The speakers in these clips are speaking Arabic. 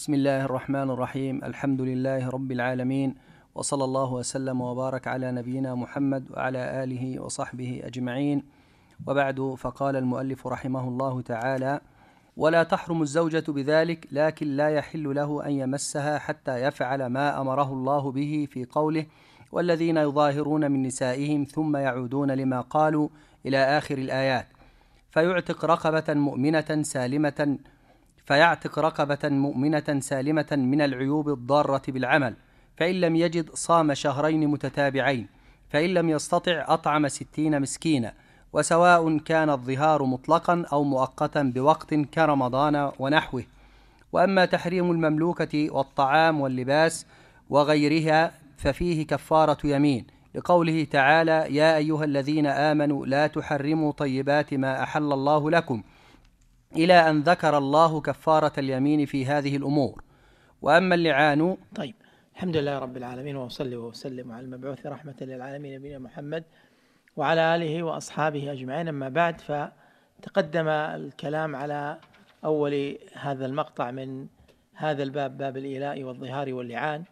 بسم الله الرحمن الرحيم الحمد لله رب العالمين وصلى الله وسلم وبارك على نبينا محمد وعلى آله وصحبه أجمعين وبعد فقال المؤلف رحمه الله تعالى ولا تحرم الزوجة بذلك لكن لا يحل له أن يمسها حتى يفعل ما أمره الله به في قوله والذين يظاهرون من نسائهم ثم يعودون لما قالوا إلى آخر الآيات فيعتق رقبة مؤمنة سالمة فيعتق رقبة مؤمنة سالمة من العيوب الضارة بالعمل فإن لم يجد صام شهرين متتابعين فإن لم يستطع أطعم ستين مسكينا وسواء كان الظهار مطلقا أو مؤقتا بوقت كرمضان ونحوه وأما تحريم المملوكة والطعام واللباس وغيرها ففيه كفارة يمين لقوله تعالى يا أيها الذين آمنوا لا تحرموا طيبات ما أحل الله لكم إلى أن ذكر الله كفارة اليمين في هذه الأمور وأما اللعان طيب الحمد لله رب العالمين وأصلي وأسلم على المبعوث رحمة للعالمين نبينا محمد وعلى آله وأصحابه أجمعين أما بعد فتقدم الكلام على أول هذا المقطع من هذا الباب باب الإيلاء والظهار واللعان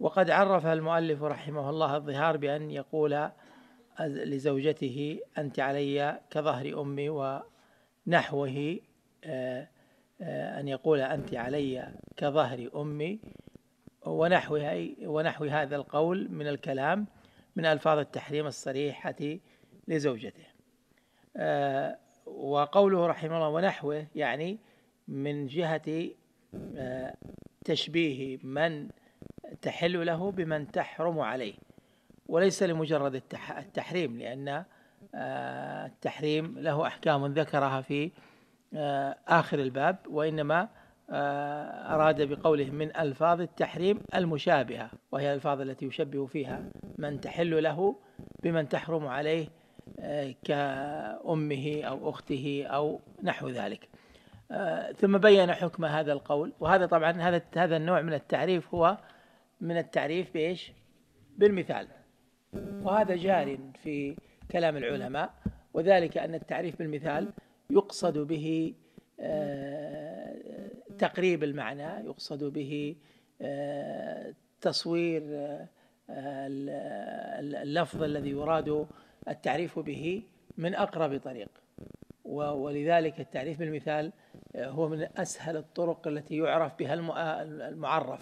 وقد عرف المؤلف رحمه الله الظهار بأن يقول لزوجته أنت علي كظهر أمي ونحوه آه، آه، أن يقول أنت علي كظهر أمي ونحو ونحو هذا القول من الكلام من ألفاظ التحريم الصريحة لزوجته آه، وقوله رحمه الله ونحوه يعني من جهة تشبيه من تحل له بمن تحرم عليه وليس لمجرد التحريم لأن التحريم له أحكام ذكرها في آه، آخر الباب وإنما آه، أراد بقوله من ألفاظ التحريم المشابهة وهي الألفاظ التي يشبه فيها من تحل له بمن تحرم عليه آه، كأمه أو أخته أو نحو ذلك ثم بين حكم هذا القول وهذا طبعا هذا هذا النوع من التعريف هو من التعريف بايش؟ بالمثال وهذا جار في كلام العلماء وذلك ان التعريف بالمثال يقصد به آه، تقريب المعنى يقصد به آه، تصوير آه، اللفظ الذي يراد التعريف به من أقرب طريق ولذلك التعريف بالمثال هو من أسهل الطرق التي يعرف بها المعرف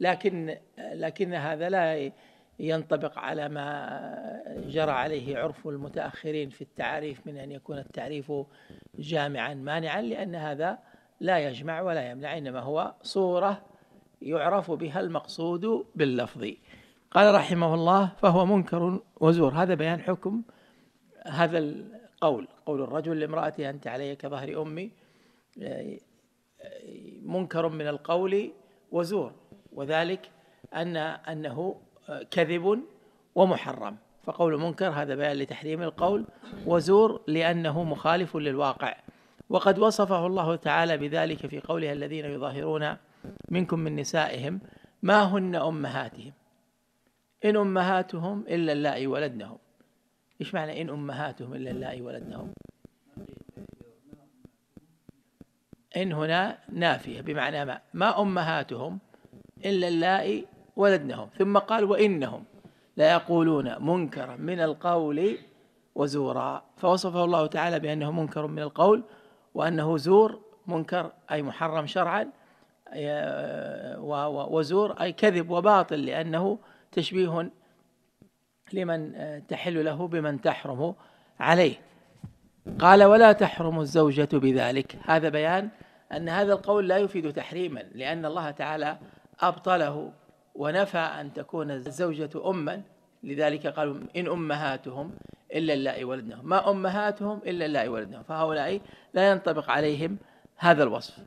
لكن لكن هذا لا ينطبق على ما جرى عليه عرف المتأخرين في التعريف من أن يكون التعريف جامعا مانعا لأن هذا لا يجمع ولا يمنع إنما هو صورة يعرف بها المقصود باللفظ قال رحمه الله فهو منكر وزور هذا بيان حكم هذا القول قول الرجل لامرأته أنت علي كظهر أمي منكر من القول وزور وذلك أن أنه كذب ومحرم فقول منكر هذا بيان لتحريم القول وزور لأنه مخالف للواقع وقد وصفه الله تعالى بذلك في قولها الذين يظاهرون منكم من نسائهم ما هن أمهاتهم إن أمهاتهم إلا اللائي ولدنهم إيش معنى إن أمهاتهم إلا اللائي ولدنهم إن هنا نافية بمعنى ما ما أمهاتهم إلا اللائي ولدناهم ثم قال وإنهم لا يقولون منكرا من القول وزورا فوصفه الله تعالى بأنه منكر من القول وأنه زور منكر أي محرم شرعا آه، وزور أي كذب وباطل لأنه تشبيه لمن آه، تحل له بمن تحرم عليه قال ولا تحرم الزوجة بذلك هذا بيان أن هذا القول لا يفيد تحريما لأن الله تعالى أبطله ونفى أن تكون الزوجة أما لذلك قالوا إن أمهاتهم إلا اللائي ولدنهم ما أمهاتهم إلا اللائي ولدنهم فهؤلاء لا ينطبق عليهم هذا الوصف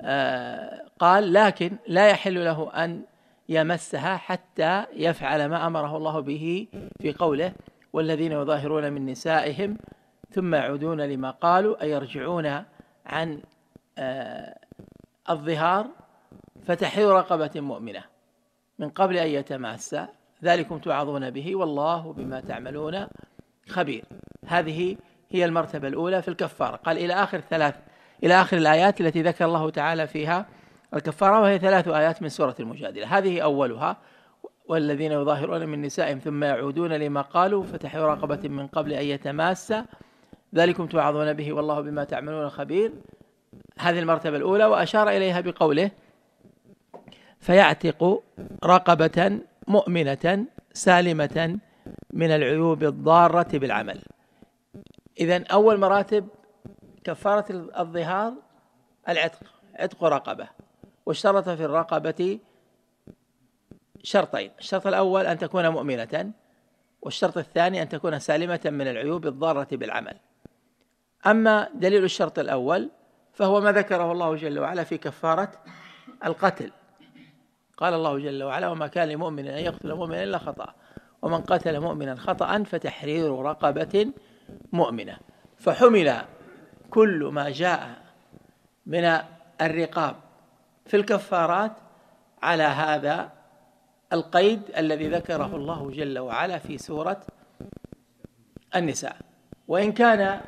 آه، قال لكن لا يحل له أن يمسها حتى يفعل ما أمره الله به في قوله والذين يظاهرون من نسائهم ثم يعودون لما قالوا أي يرجعون عن آه، الظهار فتحير رقبة مؤمنة من قبل أن يتماسى ذلكم توعظون به والله بما تعملون خبير هذه هي المرتبة الأولى في الكفارة قال إلى آخر ثلاث إلى آخر الآيات التي ذكر الله تعالى فيها الكفارة وهي ثلاث آيات من سورة المجادلة هذه أولها والذين يظاهرون من نسائهم ثم يعودون لما قالوا فتحوا رقبة من قبل أن يتماسى ذلكم توعظون به والله بما تعملون خبير هذه المرتبة الأولى وأشار إليها بقوله فيعتق رقبة مؤمنة سالمة من العيوب الضارة بالعمل إذا أول مراتب كفارة الظهار العتق عتق رقبة واشترط في الرقبة شرطين الشرط الأول أن تكون مؤمنة والشرط الثاني أن تكون سالمة من العيوب الضارة بالعمل أما دليل الشرط الأول فهو ما ذكره الله جل وعلا في كفارة القتل قال الله جل وعلا وما كان لمؤمن أن يقتل مؤمنا إلا خطأ ومن قتل مؤمنا خطأ فتحرير رقبة مؤمنة فحمل كل ما جاء من الرقاب في الكفارات على هذا القيد الذي ذكره الله جل وعلا في سورة النساء وإن كان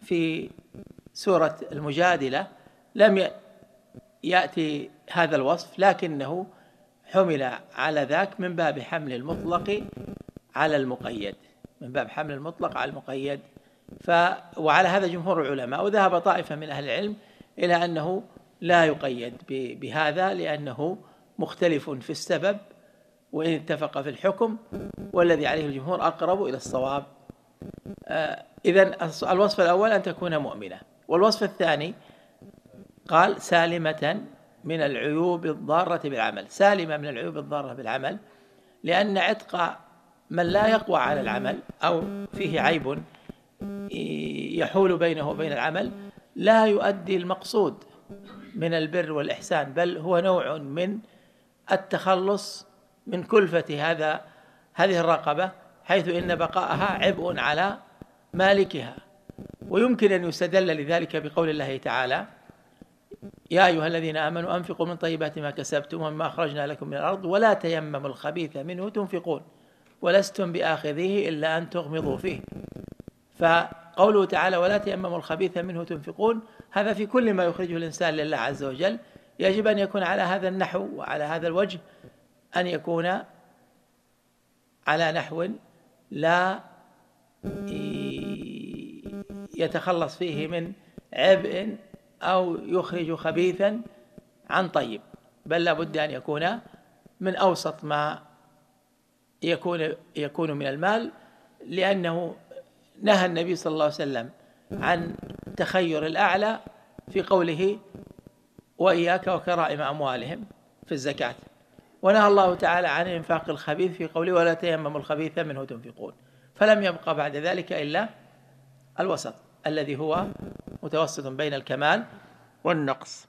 في سورة المجادلة لم يأتي هذا الوصف لكنه حمل على ذاك من باب حمل المطلق على المقيد من باب حمل المطلق على المقيد ف وعلى هذا جمهور العلماء وذهب طائفة من أهل العلم إلى أنه لا يقيد بهذا لأنه مختلف في السبب وإن اتفق في الحكم والذي عليه الجمهور أقرب إلى الصواب آه، إذا الوصف الأول أن تكون مؤمنة والوصف الثاني قال سالمة من العيوب الضارة بالعمل سالمة من العيوب الضارة بالعمل لأن عتق من لا يقوى على العمل أو فيه عيب يحول بينه وبين العمل لا يؤدي المقصود من البر والإحسان بل هو نوع من التخلص من كلفة هذا هذه الرقبة حيث إن بقاءها عبء على مالكها ويمكن أن يستدل لذلك بقول الله تعالى يا أيها الذين آمنوا أنفقوا من طيبات ما كسبتم ومما أخرجنا لكم من الأرض ولا تيمموا الخبيث منه تنفقون ولستم بآخذيه إلا أن تغمضوا فيه فقوله تعالى ولا تيمموا الخبيث منه تنفقون هذا في كل ما يخرجه الإنسان لله عز وجل يجب أن يكون على هذا النحو وعلى هذا الوجه أن يكون على نحو لا يتخلص فيه من عبء أو يخرج خبيثا عن طيب بل لابد أن يكون من أوسط ما يكون يكون من المال لأنه نهى النبي صلى الله عليه وسلم عن تخير الأعلى في قوله وإياك وكرائم أموالهم في الزكاة ونهى الله تعالى عن إنفاق الخبيث في قوله ولا تيمموا الخبيث منه تنفقون فلم يبقى بعد ذلك إلا الوسط الذي هو متوسط بين الكمال والنقص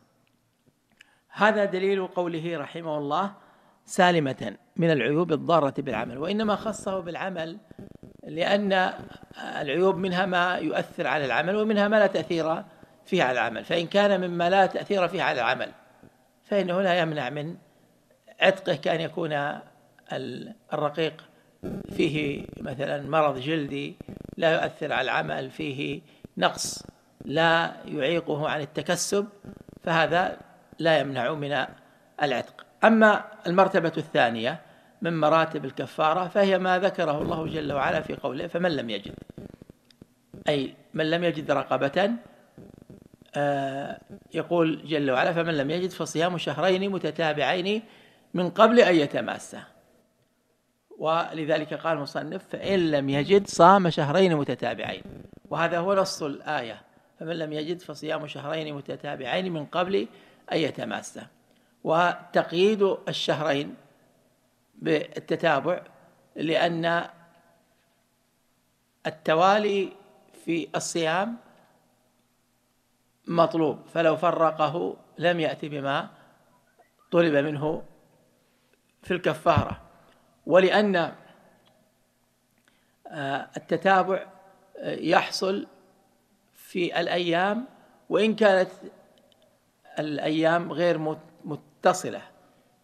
هذا دليل قوله رحمه الله سالمة من العيوب الضارة بالعمل وإنما خصه بالعمل لأن العيوب منها ما يؤثر على العمل ومنها ما لا تأثير فيه على العمل فإن كان مما لا تأثير فيه على العمل فإنه لا يمنع من عتقه كأن يكون الرقيق فيه مثلا مرض جلدي لا يؤثر على العمل فيه نقص لا يعيقه عن التكسب فهذا لا يمنع من العتق أما المرتبة الثانية من مراتب الكفارة فهي ما ذكره الله جل وعلا في قوله فمن لم يجد أي من لم يجد رقبة آه، يقول جل وعلا فمن لم يجد فصيام شهرين متتابعين من قبل أن يتماسه ولذلك قال المصنف فإن لم يجد صام شهرين متتابعين وهذا هو نص الآية فمن لم يجد فصيام شهرين متتابعين من قبل أن يتماسه وتقييد الشهرين بالتتابع لأن التوالي في الصيام مطلوب فلو فرقه لم يأتي بما طلب منه في الكفارة ولأن آه، التتابع يحصل في الايام وان كانت الايام غير متصله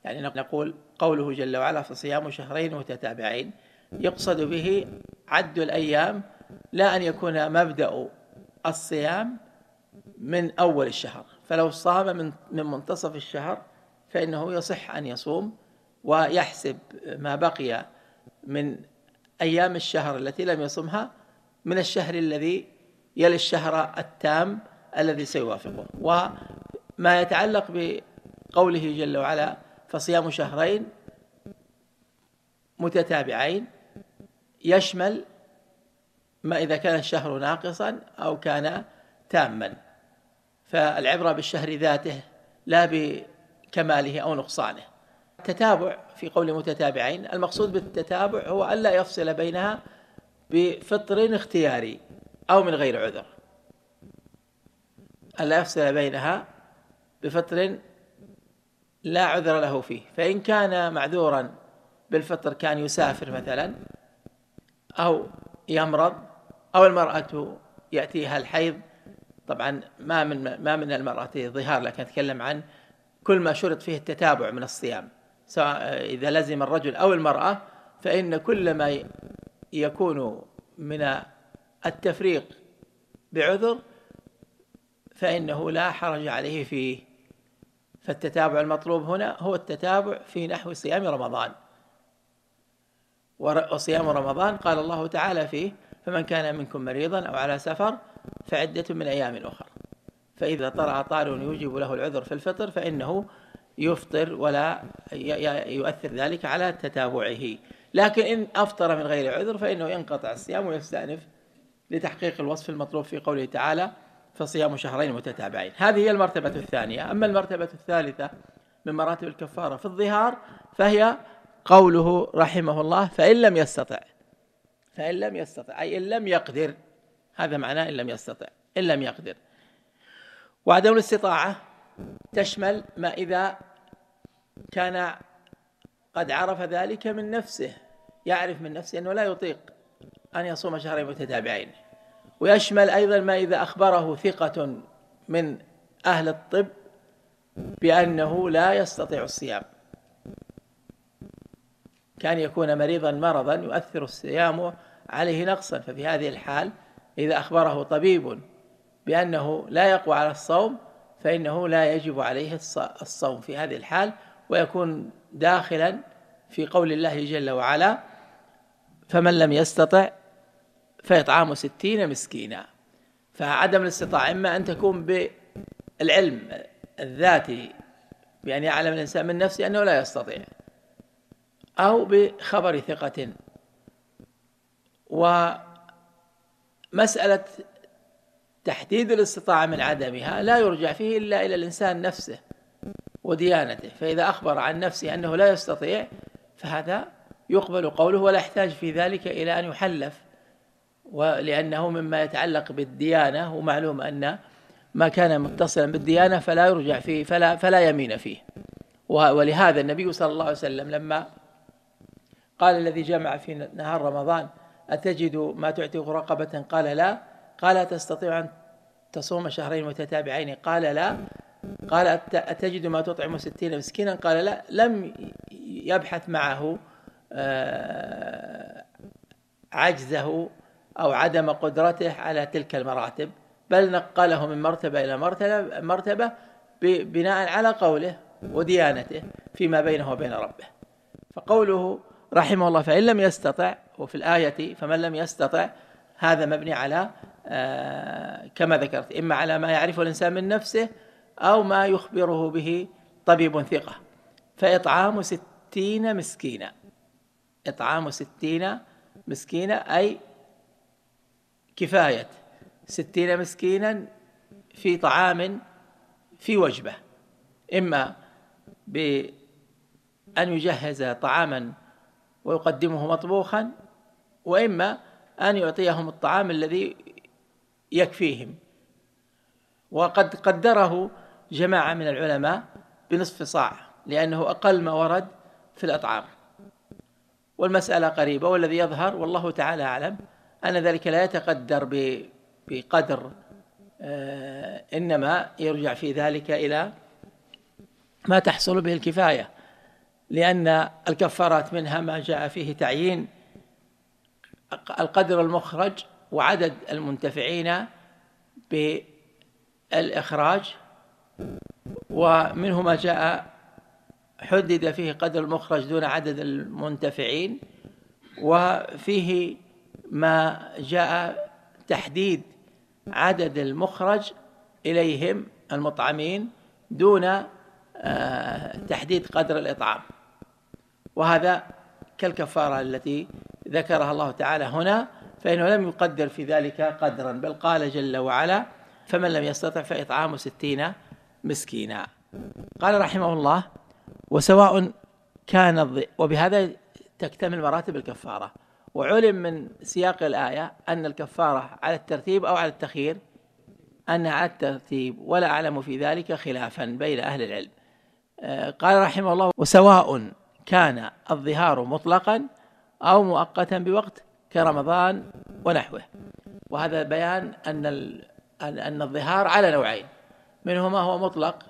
يعني نقول قوله جل وعلا فصيام شهرين متتابعين يقصد به عد الايام لا ان يكون مبدا الصيام من اول الشهر فلو صام من من منتصف الشهر فانه يصح ان يصوم ويحسب ما بقي من ايام الشهر التي لم يصمها من الشهر الذي يلي الشهر التام الذي سيوافقه وما يتعلق بقوله جل وعلا فصيام شهرين متتابعين يشمل ما إذا كان الشهر ناقصا أو كان تاما فالعبرة بالشهر ذاته لا بكماله أو نقصانه تتابع في قول متتابعين المقصود بالتتابع هو ألا يفصل بينها بفطر اختياري أو من غير عذر ألا يفصل بينها بفطر لا عذر له فيه فإن كان معذورا بالفطر كان يسافر مثلا أو يمرض أو المرأة يأتيها الحيض طبعا ما من ما من المرأة ظهار لكن أتكلم عن كل ما شرط فيه التتابع من الصيام سواء إذا لزم الرجل أو المرأة فإن كل ما يكون من التفريق بعذر فإنه لا حرج عليه فيه فالتتابع المطلوب هنا هو التتابع في نحو صيام رمضان وصيام رمضان قال الله تعالى فيه فمن كان منكم مريضا أو على سفر فعدة من أيام أخرى فإذا طرأ طار يوجب له العذر في الفطر فإنه يفطر ولا يؤثر ذلك على تتابعه لكن إن أفطر من غير عذر فإنه ينقطع الصيام ويستأنف لتحقيق الوصف المطلوب في قوله تعالى فصيام شهرين متتابعين هذه هي المرتبة الثانية أما المرتبة الثالثة من مراتب الكفارة في الظهار فهي قوله رحمه الله فإن لم يستطع فإن لم يستطع أي إن لم يقدر هذا معناه إن لم يستطع إن لم يقدر وعدم الاستطاعة تشمل ما إذا كان قد عرف ذلك من نفسه يعرف من نفسه أنه لا يطيق أن يصوم شهرين متتابعين ويشمل أيضا ما إذا أخبره ثقة من أهل الطب بأنه لا يستطيع الصيام كان يكون مريضا مرضا يؤثر الصيام عليه نقصا ففي هذه الحال إذا أخبره طبيب بأنه لا يقوى على الصوم فإنه لا يجب عليه الصوم في هذه الحال ويكون داخلا في قول الله جل وعلا فمن لم يستطع فإطعام ستين مسكينا فعدم الاستطاعة إما أن تكون بالعلم الذاتي بأن يعني يعلم الإنسان من نفسه أنه لا يستطيع أو بخبر ثقة ومسألة تحديد الاستطاعة من عدمها لا يرجع فيه إلا إلى الإنسان نفسه وديانته فإذا أخبر عن نفسه أنه لا يستطيع فهذا يقبل قوله ولا يحتاج في ذلك إلى أن يحلف ولأنه مما يتعلق بالديانة ومعلوم أن ما كان متصلا بالديانة فلا يرجع فيه فلا فلا يمين فيه ولهذا النبي صلى الله عليه وسلم لما قال الذي جمع في نهار رمضان أتجد ما تعتق رقبة قال لا قال تستطيع أن تصوم شهرين متتابعين قال لا قال أتجد ما تطعم ستين مسكينا قال لا لم يبحث معه آه، عجزه أو عدم قدرته على تلك المراتب بل نقله من مرتبة إلى مرتبة, مرتبة بناء على قوله وديانته فيما بينه وبين ربه فقوله رحمه الله فإن لم يستطع وفي الآية فمن لم يستطع هذا مبني على آه، كما ذكرت إما على ما يعرفه الإنسان من نفسه أو ما يخبره به طبيب ثقة فإطعام ستين مسكينا إطعام ستين مسكينا أي كفاية ستين مسكينا في طعام في وجبة إما بأن يجهز طعاما ويقدمه مطبوخا وإما أن يعطيهم الطعام الذي يكفيهم وقد قدره جماعة من العلماء بنصف صاع لأنه أقل ما ورد في الأطعام والمسألة قريبة والذي يظهر والله تعالى أعلم أن ذلك لا يتقدر بقدر آه، إنما يرجع في ذلك إلى ما تحصل به الكفاية لأن الكفارات منها ما جاء فيه تعيين القدر المخرج وعدد المنتفعين بالإخراج ومنه ما جاء حدد فيه قدر المخرج دون عدد المنتفعين وفيه ما جاء تحديد عدد المخرج إليهم المطعمين دون آه، تحديد قدر الإطعام وهذا كالكفارة التي ذكرها الله تعالى هنا فإنه لم يقدر في ذلك قدرا بل قال جل وعلا فمن لم يستطع فإطعام ستين مسكينا قال رحمه الله وسواء كان الضي وبهذا تكتمل مراتب الكفارة وعلم من سياق الآية أن الكفارة على الترتيب أو على التخير أنها على الترتيب ولا أعلم في ذلك خلافا بين أهل العلم آه، قال رحمه الله وسواء كان الظهار مطلقا أو مؤقتا بوقت كرمضان ونحوه وهذا بيان أن أن الظهار على نوعين منه ما هو مطلق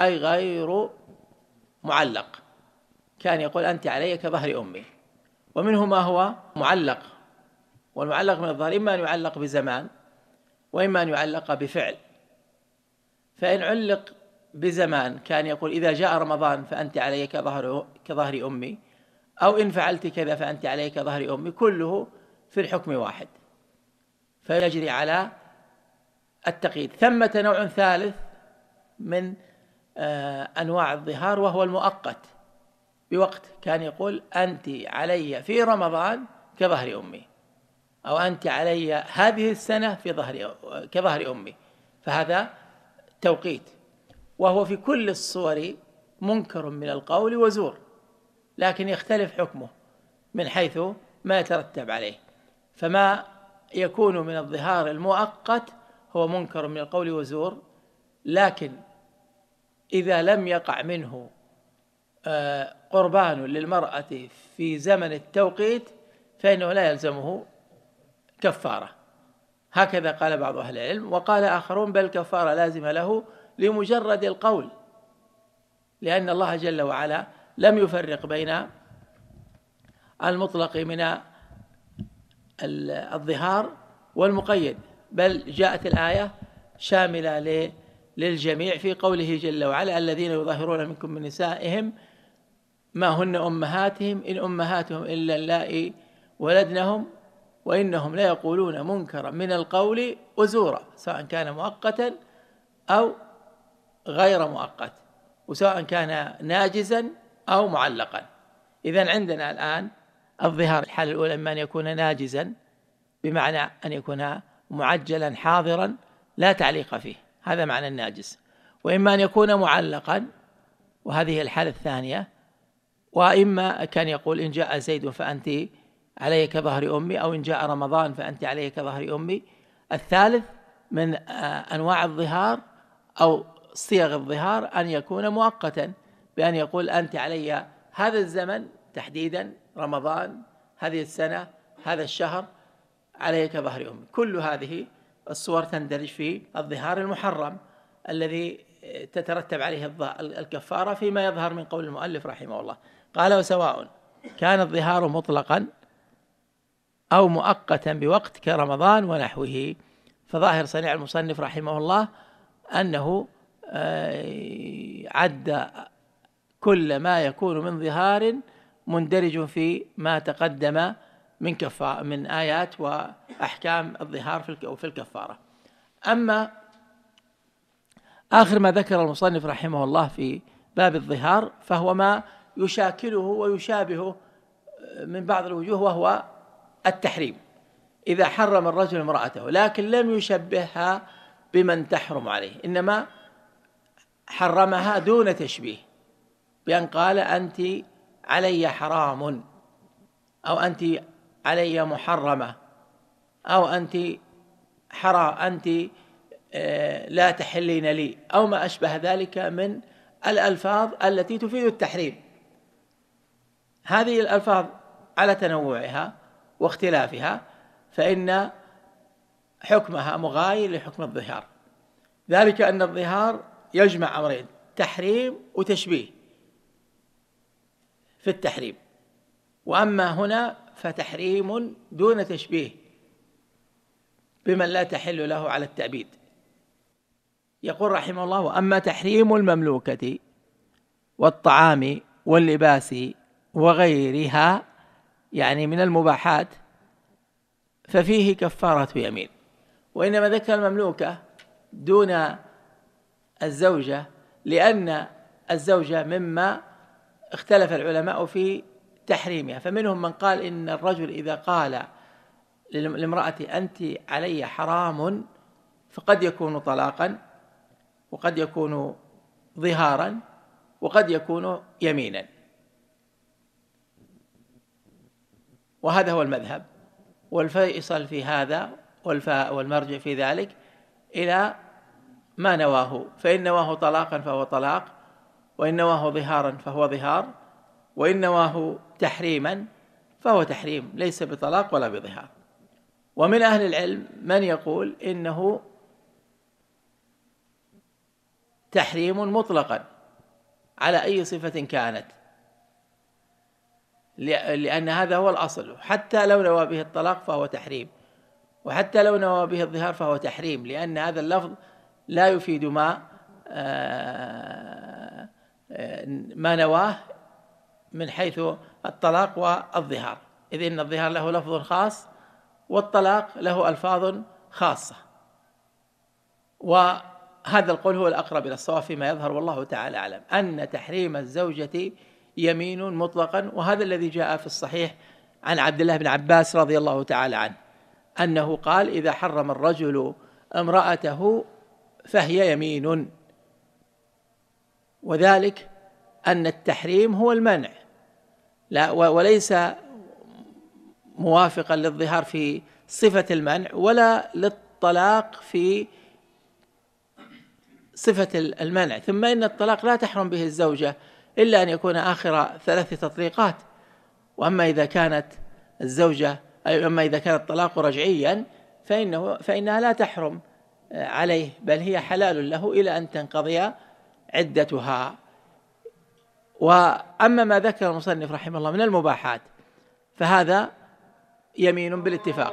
أي غير معلق كان يقول أنت علي كظهر أمي ومنه ما هو معلق والمعلق من الظهر إما أن يعلق بزمان وإما أن يعلق بفعل فإن علق بزمان كان يقول إذا جاء رمضان فأنت علي كظهر, كظهر أمي أو إن فعلت كذا فأنت علي كظهر أمي كله في الحكم واحد فيجري على التقييد ثمة نوع ثالث من آه، أنواع الظهار وهو المؤقت بوقت كان يقول أنت علي في رمضان كظهر أمي أو أنت علي هذه السنة في ظهر كظهر أمي فهذا توقيت وهو في كل الصور منكر من القول وزور لكن يختلف حكمه من حيث ما يترتب عليه فما يكون من الظهار المؤقت هو منكر من القول وزور لكن إذا لم يقع منه آه، قربان للمرأة في زمن التوقيت فإنه لا يلزمه كفارة هكذا قال بعض أهل العلم وقال آخرون بل كفارة لازمة له لمجرد القول لأن الله جل وعلا لم يفرق بين المطلق من الظهار والمقيد بل جاءت الآية شاملة للجميع في قوله جل وعلا الذين يظاهرون منكم من نسائهم ما هن أمهاتهم إن أمهاتهم إلا اللائي ولدنهم وإنهم لا يقولون منكرا من القول وزورا سواء كان مؤقتا أو غير مؤقت وسواء كان ناجزا أو معلقا إذا عندنا الآن الظهار الحالة الأولى إما أن يكون ناجزا بمعنى أن يكون معجلا حاضرا لا تعليق فيه هذا معنى الناجس وإما أن يكون معلقا وهذه الحالة الثانية وإما كان يقول إن جاء زيد فأنت عليك كظهر أمي أو إن جاء رمضان فأنت عليك كظهر أمي الثالث من آه، أنواع الظهار أو صيغ الظهار أن يكون مؤقتا بأن يقول أنت علي هذا الزمن تحديدا رمضان هذه السنة هذا الشهر عليك ظهر أمي كل هذه الصور تندرج في الظهار المحرم الذي تترتب عليه الكفارة فيما يظهر من قول المؤلف رحمه الله قال وسواء كان الظهار مطلقا أو مؤقتا بوقت كرمضان ونحوه فظاهر صنيع المصنف رحمه الله أنه آه، عد كل ما يكون من ظهار مندرج في ما تقدم من كفا من آيات وأحكام الظهار في الكفارة أما آخر ما ذكر المصنف رحمه الله في باب الظهار فهو ما يشاكله ويشابهه من بعض الوجوه وهو التحريم إذا حرم الرجل امرأته لكن لم يشبهها بمن تحرم عليه إنما حرمها دون تشبيه بأن قال أنت علي حرام أو أنت علي محرمه او انت حرام انت آه، لا تحلين لي او ما اشبه ذلك من الالفاظ التي تفيد التحريم هذه الالفاظ على تنوعها واختلافها فان حكمها مغاير لحكم الظهار ذلك ان الظهار يجمع امرين تحريم وتشبيه في التحريم واما هنا فتحريم دون تشبيه بمن لا تحل له على التأبيد يقول رحمه الله اما تحريم المملوكة والطعام واللباس وغيرها يعني من المباحات ففيه كفارة يمين وإنما ذكر المملوكة دون الزوجة لأن الزوجة مما اختلف العلماء في تحريمها فمنهم من قال إن الرجل إذا قال لامرأة أنت علي حرام فقد يكون طلاقا وقد يكون ظهارا وقد يكون يمينا وهذا هو المذهب والفيصل في هذا والفاء والمرجع في ذلك إلى ما نواه فإن نواه طلاقا فهو طلاق وإن نواه ظهارا فهو ظهار وإن نواه تحريما فهو تحريم ليس بطلاق ولا بظهار ومن أهل العلم من يقول إنه تحريم مطلقا على أي صفة كانت لأن هذا هو الأصل حتى لو نوى به الطلاق فهو تحريم وحتى لو نوى به الظهار فهو تحريم لأن هذا اللفظ لا يفيد ما آه، آه، ما نواه من حيث الطلاق والظهار إذ إن الظهار له لفظ خاص والطلاق له ألفاظ خاصة وهذا القول هو الأقرب إلى الصواب فيما يظهر والله تعالى أعلم أن تحريم الزوجة يمين مطلقا وهذا الذي جاء في الصحيح عن عبد الله بن عباس رضي الله تعالى عنه أنه قال إذا حرم الرجل امرأته فهي يمين وذلك أن التحريم هو المنع لا وليس موافقا للظهار في صفة المنع ولا للطلاق في صفة المنع ثم إن الطلاق لا تحرم به الزوجة إلا أن يكون آخر ثلاث تطليقات وأما إذا كانت الزوجة أي أما إذا كان الطلاق رجعيا فإنه فإنها لا تحرم عليه بل هي حلال له إلى أن تنقضي عدتها واما ما ذكر المصنف رحمه الله من المباحات فهذا يمين بالاتفاق